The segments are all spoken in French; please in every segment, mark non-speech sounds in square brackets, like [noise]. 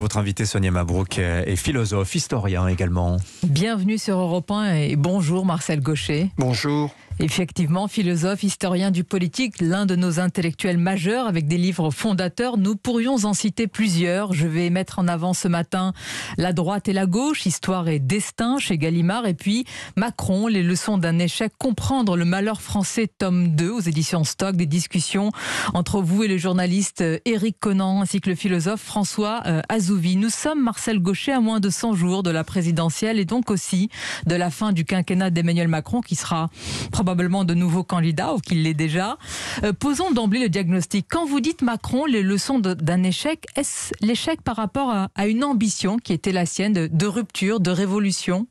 Votre invité Sonia Mabrouk euh, est philosophe, historien également. Bienvenue sur Europe 1 et bonjour Marcel Gaucher. Bonjour. Effectivement, philosophe, historien du politique, l'un de nos intellectuels majeurs avec des livres fondateurs, nous pourrions en citer plusieurs. Je vais mettre en avant ce matin La droite et la gauche, Histoire et destin chez Gallimard, et puis Macron, Les leçons d'un échec, Comprendre le malheur français, tome 2 aux éditions Stock, des discussions entre vous et le journaliste euh, Éric Conan ainsi que le philosophe François euh, Azouvi. Nous sommes, Marcel Gaucher, à moins de 100 jours de la présidentielle et donc aussi de la fin du quinquennat d'Emmanuel Macron qui sera probablement probablement de nouveaux candidats ou qu'il l'est déjà. Euh, posons d'emblée le diagnostic. Quand vous dites Macron, les leçons d'un échec, est-ce l'échec par rapport à, une ambition qui était la sienne de, de rupture, de révolution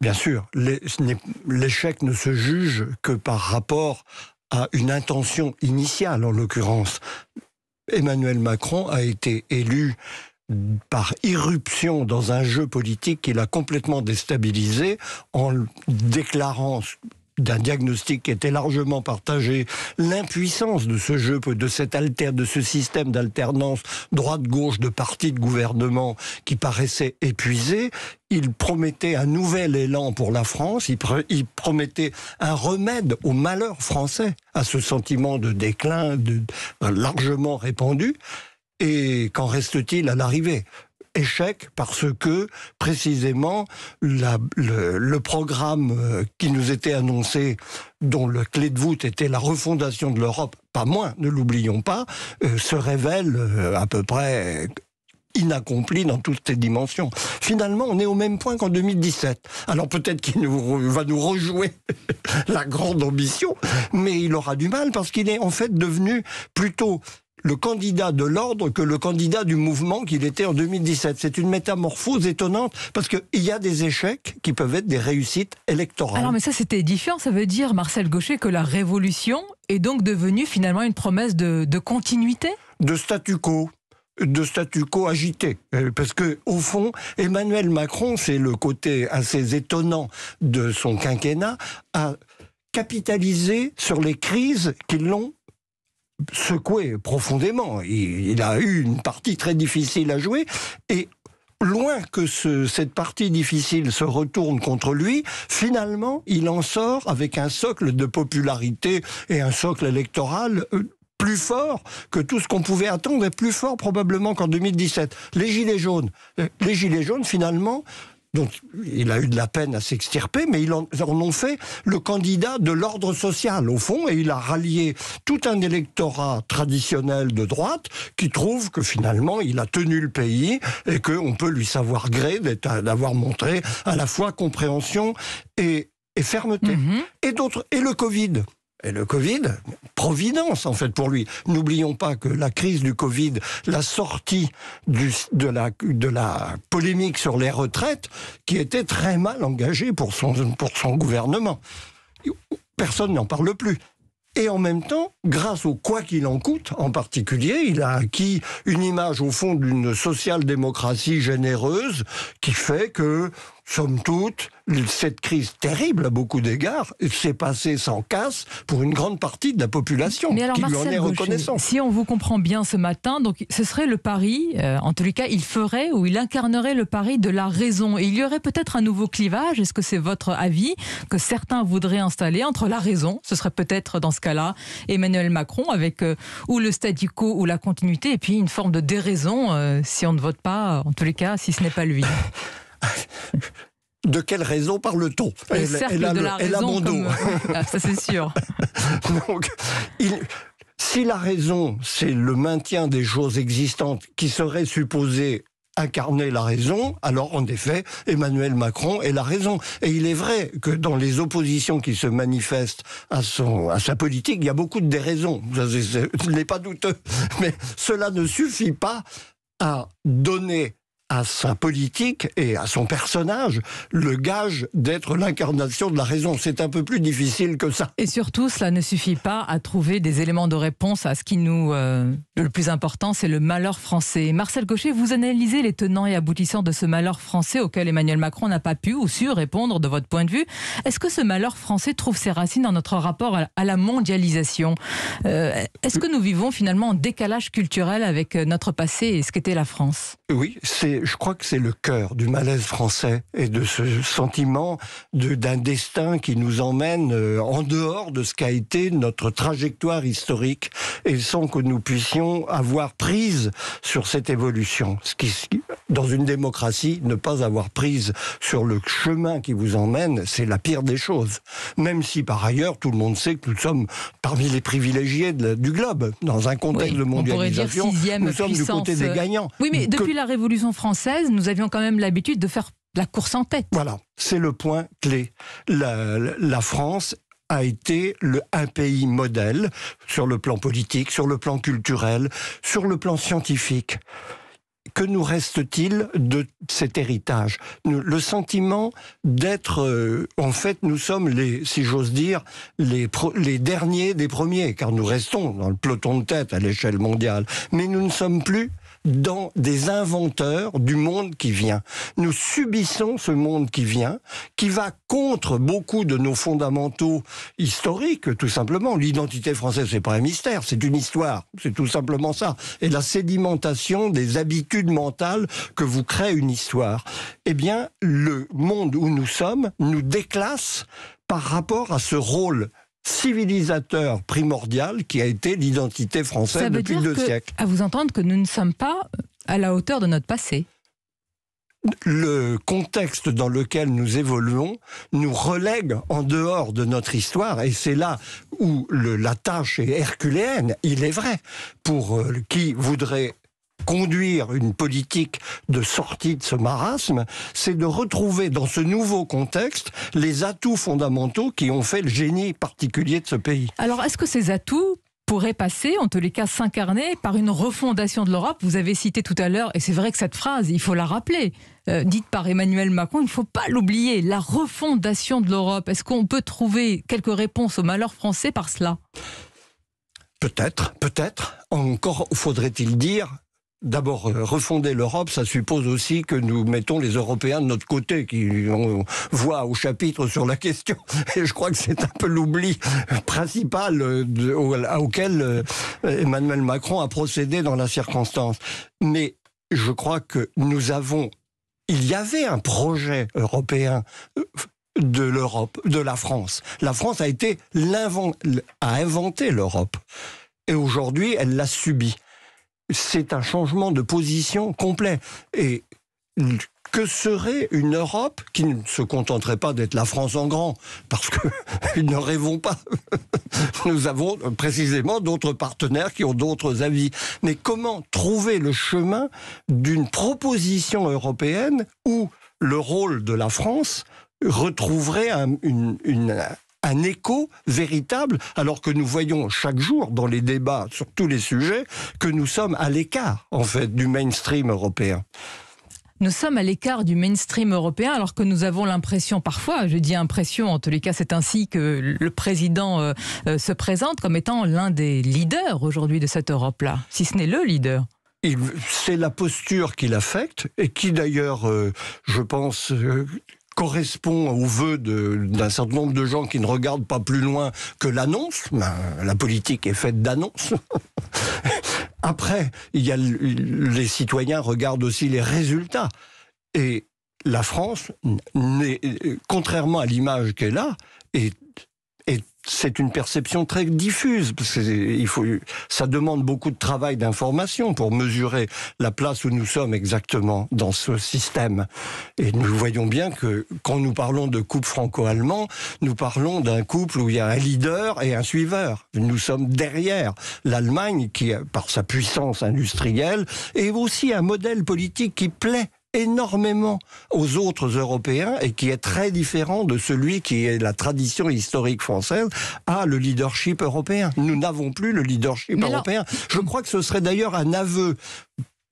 Bien sûr, l'échec ne se juge que par rapport à une intention initiale, en l'occurrence. Emmanuel Macron a été élu par irruption dans un jeu politique qu'il a complètement déstabilisé en déclarant d'un diagnostic qui était largement partagé, l'impuissance de ce jeu, de cette alter, de ce système d'alternance droite-gauche de partis de gouvernement qui paraissait épuisé, il promettait un nouvel élan pour la France, il, promettait un remède au malheur français, à ce sentiment de déclin largement répandu. Et qu'en reste-t-il à l'arrivée échec parce que précisément le, programme euh, qui nous était annoncé, dont le clé de voûte était la refondation de l'Europe, pas moins, ne l'oublions pas, euh, se révèle euh, à peu près inaccompli dans toutes ses dimensions. Finalement, on est au même point qu'en 2017. Alors peut-être qu'il va nous rejouer [laughs] la grande ambition, mais il aura du mal parce qu'il est en fait devenu plutôt le candidat de l'ordre que le candidat du mouvement qu'il était en 2017. C'est une métamorphose étonnante parce qu'il y a des échecs qui peuvent être des réussites électorales. Alors mais ça c'était édifiant, ça veut dire Marcel Gaucher que la révolution est donc devenue finalement une promesse de, continuité De statu quo de statu quo agité. Euh, parce que, au fond, Emmanuel Macron, c'est le côté assez étonnant de son quinquennat, a capitalisé sur les crises qui l'ont secoué profondément. Il, a eu une partie très difficile à jouer et loin que cette partie difficile se retourne contre lui, finalement, il en sort avec un socle de popularité et un socle électoral euh, plus fort que tout ce qu'on pouvait attendre et plus fort probablement qu'en 2017. Les Gilets jaunes. Euh, les Gilets jaunes, finalement, donc, il a eu de la peine à s'extirper, mais ils en, ont fait le candidat de l'ordre social, au fond, et il a rallié tout un électorat traditionnel de droite qui trouve que finalement, il a tenu le pays et qu'on peut lui savoir gré d'avoir montré à la fois compréhension et, fermeté. Mhm. Et d'autres, et le Covid et le Covid, providence en fait pour lui. N'oublions pas que la crise du Covid, la sortie de, la, polémique sur les retraites, qui était très mal engagée pour son, pour son gouvernement. Personne n'en parle plus. Et en même temps, grâce au quoi qu'il en coûte, en particulier, il a acquis une image au fond d'une social-démocratie généreuse qui fait que somme toute, cette crise terrible à beaucoup d'égards s'est passée sans casse pour une grande partie de la population Mais qui lui en est reconnaissante. Si on vous comprend bien ce matin, donc ce serait le pari, euh, en tous les cas, il ferait ou il incarnerait le pari de la raison. Et il y aurait peut-être un nouveau clivage, est-ce que c'est votre avis, que certains voudraient installer entre la raison, ce serait peut-être dans ce cas-là Emmanuel Macron, avec euh, ou le statu quo ou la continuité, et puis une forme de déraison euh, si on ne vote pas, en tous les cas, si ce n'est pas lui [laughs] [laughs] de quelle raison parle-t-on elle, mon dos. Euh, [laughs] ah, ça c'est sûr. [laughs] Donc, si la raison, c'est le maintien des choses existantes qui seraient supposées incarner la raison, alors en effet, Emmanuel Macron est la raison. Et il est vrai que dans les oppositions qui se manifestent à, son, à sa politique, il y a beaucoup de déraisons. ce n'est pas douteux. Mais cela ne suffit pas à donner à sa politique et à son personnage le gage d'être l'incarnation de la raison. C'est un peu plus difficile que ça. Et surtout, cela ne suffit pas à trouver des éléments de réponse à ce qui nous... Euh, le plus important, c'est le malheur français. Marcel Gaucher, vous analysez les tenants et aboutissants de ce malheur français auquel Emmanuel Macron n'a pas pu ou su répondre de votre point de vue. Est-ce que ce malheur français trouve ses racines dans notre rapport à la mondialisation euh, Est-ce que nous vivons finalement en décalage culturel avec euh, notre passé et ce qu'était la France Oui, c'est je crois que c'est le cœur du malaise français et de ce sentiment d'un destin qui nous emmène euh, en dehors de ce qu'a été notre trajectoire historique et sans que nous puissions avoir prise sur cette évolution. Ce qui, dans une démocratie, ne pas avoir prise sur le chemin qui vous emmène, c'est la pire des choses. Même si par ailleurs, tout le monde sait que nous sommes parmi les privilégiés du globe. Dans un contexte de mondialisation, nous sommes du côté des euh, gagnants. Oui, mais depuis la Révolution française, nous avions quand même l'habitude de faire la course en tête. Voilà, c'est le point clé. La, France a été le, un pays modèle sur le plan politique, sur le plan culturel, sur le plan scientifique. Que nous reste-t-il de cet héritage Le sentiment d'être, euh, en fait, nous sommes les, si j'ose dire, les, les derniers des premiers, car nous restons dans le peloton de tête à l'échelle mondiale, mais nous ne sommes plus dans des inventeurs du monde qui vient. Nous subissons ce monde qui vient, qui va contre beaucoup de nos fondamentaux historiques, tout simplement. L'identité française, c'est pas un mystère, c'est une histoire. C'est tout simplement ça. Et la sédimentation des habitudes mentales que vous crée une histoire. Eh bien, le monde où nous sommes nous déclasse par rapport à ce rôle civilisateur primordial qui a été l'identité française depuis deux que, siècles. À vous entendre que nous ne sommes pas à la hauteur de notre passé. Le contexte dans lequel nous évoluons nous relègue en dehors de notre histoire et c'est là où le, la tâche est herculéenne, il est vrai, pour euh, qui voudrait conduire une politique de sortie de ce marasme, c'est de retrouver dans ce nouveau contexte les atouts fondamentaux qui ont fait le génie particulier de ce pays. Alors est-ce que ces atouts pourraient passer, en tous les cas s'incarner, par une refondation de l'Europe. Vous avez cité tout à l'heure, et c'est vrai que cette phrase, il faut la rappeler, euh, dite par Emmanuel Macron, il ne faut pas l'oublier, la refondation de l'Europe. Est-ce qu'on peut trouver quelques réponses au malheur français par cela Peut-être, peut-être. Encore faudrait-il dire D'abord, euh, refonder l'Europe, ça suppose aussi que nous mettons les Européens de notre côté, qui ont voix au chapitre sur la question. [laughs] Et je crois que c'est un peu l'oubli principal euh, auquel euh, Emmanuel Macron a procédé dans la circonstance. Mais je crois que nous avons, il y avait un projet européen de l'Europe, de la France. La France a été a inventé l'Europe. Et aujourd'hui, elle l'a subie c'est un changement de position complet. Et que serait une Europe qui ne se contenterait pas d'être la France en grand Parce que [laughs] ne rêvons pas. [laughs] Nous avons euh, précisément d'autres partenaires qui ont d'autres avis. Mais comment trouver le chemin d'une proposition européenne où le rôle de la France retrouverait une, un écho véritable, alors que nous voyons chaque jour dans les débats sur tous les sujets que nous sommes à l'écart, en fait, du mainstream européen nous sommes à l'écart du mainstream européen alors que nous avons l'impression parfois, je dis impression, en tous les cas c'est ainsi que le président euh, euh, se présente comme étant l'un des leaders aujourd'hui de cette Europe-là, si ce n'est le leader c'est la posture qu'il affecte et qui d'ailleurs, euh, je pense, correspond aux vœux d'un certain nombre de gens qui ne regardent pas plus loin que l'annonce. Ben, la politique est faite d'annonces. [laughs] Après, il y a les citoyens regardent aussi les résultats. Et la France, contrairement à l'image qu'elle a, est c'est une perception très diffuse. faut, ça demande beaucoup de travail d'information pour mesurer la place où nous sommes exactement dans ce système. Et nous voyons bien que quand nous parlons de couple franco-allemand, nous parlons d'un couple où il y a un leader et un suiveur. Nous sommes derrière l'Allemagne qui, par sa puissance industrielle, est aussi un modèle politique qui plaît énormément aux autres Européens et qui est très différent de celui qui est la tradition historique française à le leadership européen. Nous n'avons plus le leadership européen. Je crois que ce serait d'ailleurs un aveu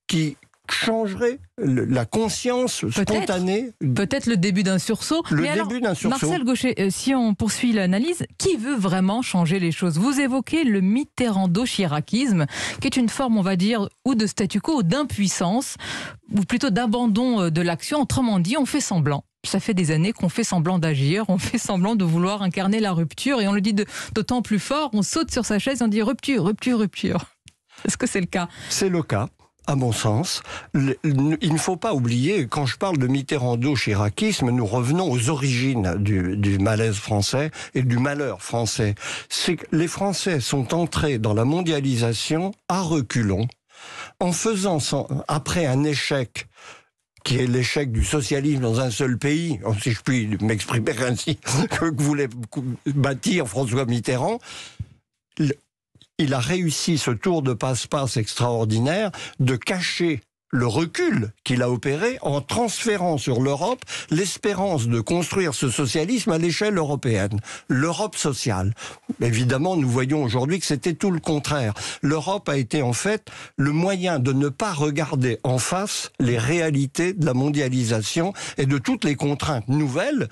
qui changerait la conscience spontanée. Peut-être le début d'un sursaut. Le début d'un sursaut. Marcel Gaucher, euh, si on poursuit l'analyse, qui veut vraiment changer les choses Vous évoquez le mitterrando-chiracisme, qui est une forme, on va dire, ou de statu quo, ou d'impuissance, ou plutôt d'abandon euh, de l'action. Autrement dit, on fait semblant ça fait des années qu'on fait semblant d'agir, on fait semblant de vouloir incarner la rupture et on le dit d'autant plus fort, on saute sur sa chaise, on dit rupture, rupture, rupture. Est-ce que c'est le cas C'est le cas à mon sens, il ne faut pas oublier, quand je parle de mitterrando-chiracisme, nous revenons aux origines du, malaise français et du malheur français. C'est que les Français sont entrés dans la mondialisation à reculons, en faisant, après un échec, qui est l'échec du socialisme dans un seul pays, oh, si je puis m'exprimer ainsi, [laughs] que voulait bâtir François Mitterrand, il a réussi ce tour de passe-passe extraordinaire de cacher le recul qu'il a opéré en transférant sur l'Europe l'espérance de construire ce socialisme à l'échelle européenne, l'Europe sociale. Évidemment, nous voyons aujourd'hui que c'était tout le contraire. L'Europe a été en fait le moyen de ne pas regarder en face les réalités de la mondialisation et de toutes les contraintes nouvelles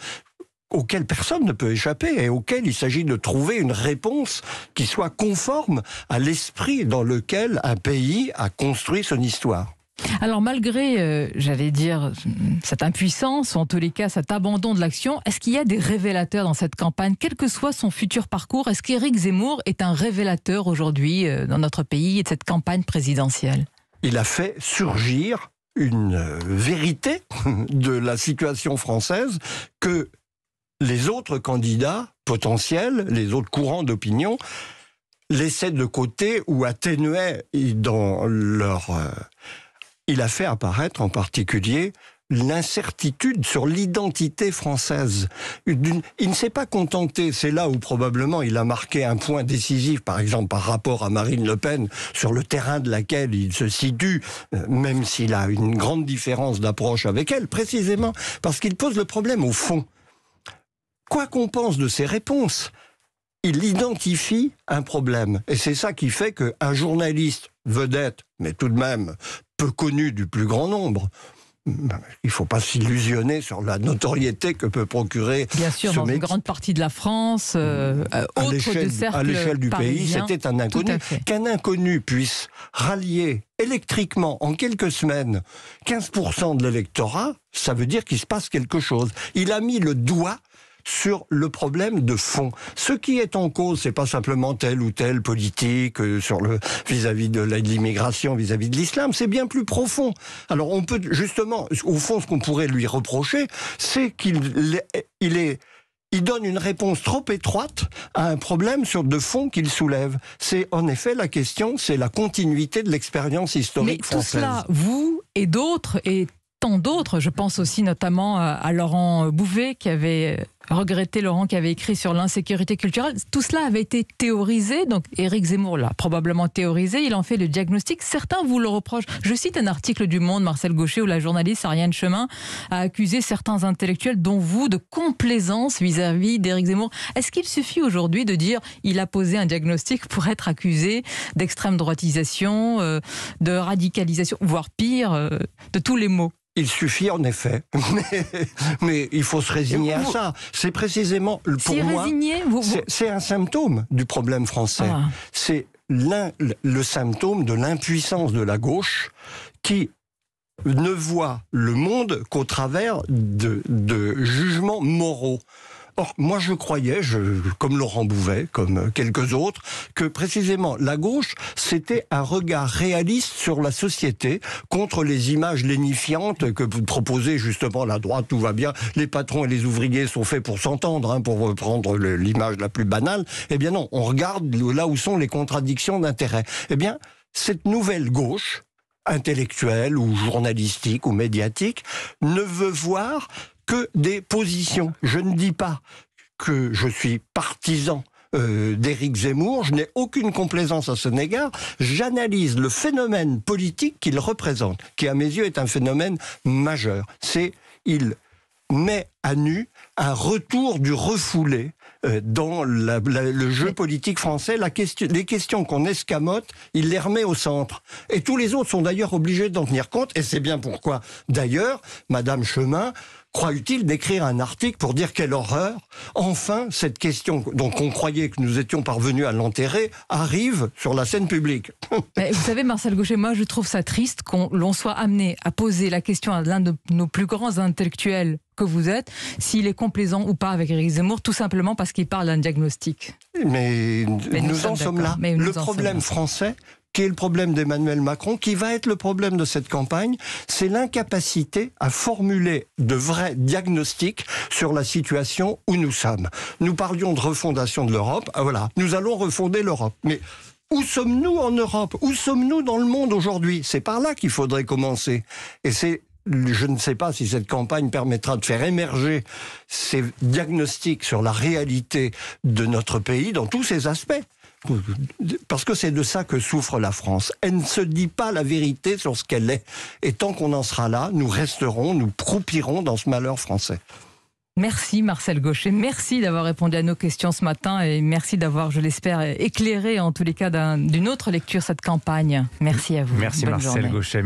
auquel personne ne peut échapper et auquel il s'agit de trouver une réponse qui soit conforme à l'esprit dans lequel un pays a construit son histoire. Alors malgré, euh, j'allais dire, cette impuissance, ou en tous les cas cet abandon de l'action, est-ce qu'il y a des révélateurs dans cette campagne, quel que soit son futur parcours Est-ce qu'Éric Zemmour est un révélateur aujourd'hui euh, dans notre pays et de cette campagne présidentielle Il a fait surgir une euh, vérité [laughs] de la situation française que les autres candidats potentiels, les autres courants d'opinion, laissaient de côté ou atténuaient dans leur... Euh, il a fait apparaître en particulier l'incertitude sur l'identité française. il ne s'est pas contenté, c'est là où probablement il a marqué un point décisif, par exemple par rapport à Marine Le Pen, sur le terrain de laquelle il se situe, euh, même s'il a une grande différence d'approche avec elle, précisément parce qu'il pose le problème au fond quoi qu'on pense de ses réponses, il identifie un problème. Et c'est ça qui fait qu'un journaliste vedette, mais tout de même peu connu du plus grand nombre, ben, il ne faut pas s'illusionner sur la notoriété que peut procurer. Bien sûr, dans une grande partie de la France, euh, à euh, l'échelle du pays, c'était un inconnu. Qu'un inconnu puisse rallier électriquement en quelques semaines 15% de l'électorat, ça veut dire qu'il se passe quelque chose. Il a mis le doigt sur le problème de fond. Ce qui est en cause, c'est pas simplement telle ou telle politique euh, sur le vis-à-vis de l'immigration, vis-à-vis de l'islam, c'est bien plus profond. Alors on peut justement, au fond, ce qu'on pourrait lui reprocher, c'est qu'il il est il donne une réponse trop étroite à un problème sur de fond qu'il soulève. C'est en effet la question, c'est la continuité de l'expérience historique Mais Tout cela, vous et d'autres et tant d'autres, je pense aussi notamment à Laurent Bouvet qui avait regretter Laurent qui avait écrit sur l'insécurité culturelle. Tout cela avait été théorisé, donc Éric Zemmour l'a probablement théorisé, il en fait le diagnostic. Certains vous le reprochent. Je cite un article du Monde, Marcel Gaucher, où la journaliste Ariane Chemin a accusé certains intellectuels, dont vous, de complaisance vis-à-vis d'Éric Zemmour. Est-ce qu'il suffit aujourd'hui de dire il a posé un diagnostic pour être accusé d'extrême droitisation, euh, de radicalisation, voire pire, euh, de tous les mots il suffit en effet, [laughs] mais, il faut se résigner à ça. C'est précisément pour moi. C'est un symptôme du problème français. Ah. C'est le symptôme de l'impuissance de la gauche qui ne voit le monde qu'au travers de jugements moraux. Or, moi, je croyais, je, comme Laurent Bouvet, comme quelques autres, que précisément la gauche, c'était un regard réaliste sur la société contre les images lénifiantes que vous proposez justement la droite, tout va bien, les patrons et les ouvriers sont faits pour s'entendre, hein, pour reprendre l'image la plus banale. Eh bien non, on regarde là où sont les contradictions d'intérêt. Eh bien, cette nouvelle gauche, intellectuelle ou journalistique ou médiatique, ne veut voir que des positions. Je ne dis pas que je suis partisan euh, d'Éric Zemmour, je n'ai aucune complaisance à son égard, j'analyse le phénomène politique qu'il représente, qui à mes yeux est un phénomène majeur. C'est il met à nu un retour du refoulé euh, dans le jeu politique français. La question, les questions qu'on escamote, il les remet au centre. Et tous les autres sont d'ailleurs obligés d'en tenir compte, et c'est bien pourquoi, d'ailleurs, Madame Chemin croit utile d'écrire un article pour dire quelle horreur. Enfin, cette question, dont on croyait que nous étions parvenus à l'enterrer, arrive sur la scène publique. [laughs] vous savez, Marcel Gaucher, moi, je trouve ça triste qu'on l'on soit amené à poser la question à l'un de nos plus grands intellectuels que vous êtes, s'il est complaisant ou pas avec Éric Zemmour, tout simplement parce qu'il parle d'un diagnostic. Mais, nous, en sommes là. le problème français, qui est le problème d'Emmanuel Macron, qui va être le problème de cette campagne, c'est l'incapacité à formuler de vrais diagnostics sur la situation où nous sommes. Nous parlions de refondation de l'Europe, ah, voilà, nous allons refonder l'Europe. Mais où sommes-nous en Europe Où sommes-nous dans le monde aujourd'hui C'est par là qu'il faudrait commencer. Et c'est je ne sais pas si cette campagne permettra de faire émerger ces diagnostics sur la réalité de notre pays dans tous ses aspects. Parce que c'est de ça que souffre la France. Elle ne se dit pas la vérité sur ce qu'elle est. Et tant qu'on en sera là, nous resterons, nous croupirons dans ce malheur français. Merci Marcel Gaucher, merci d'avoir répondu à nos questions ce matin et merci d'avoir, je l'espère, éclairé en tous les cas d'une autre lecture cette campagne. Merci à vous. Merci Marcel Gaucher.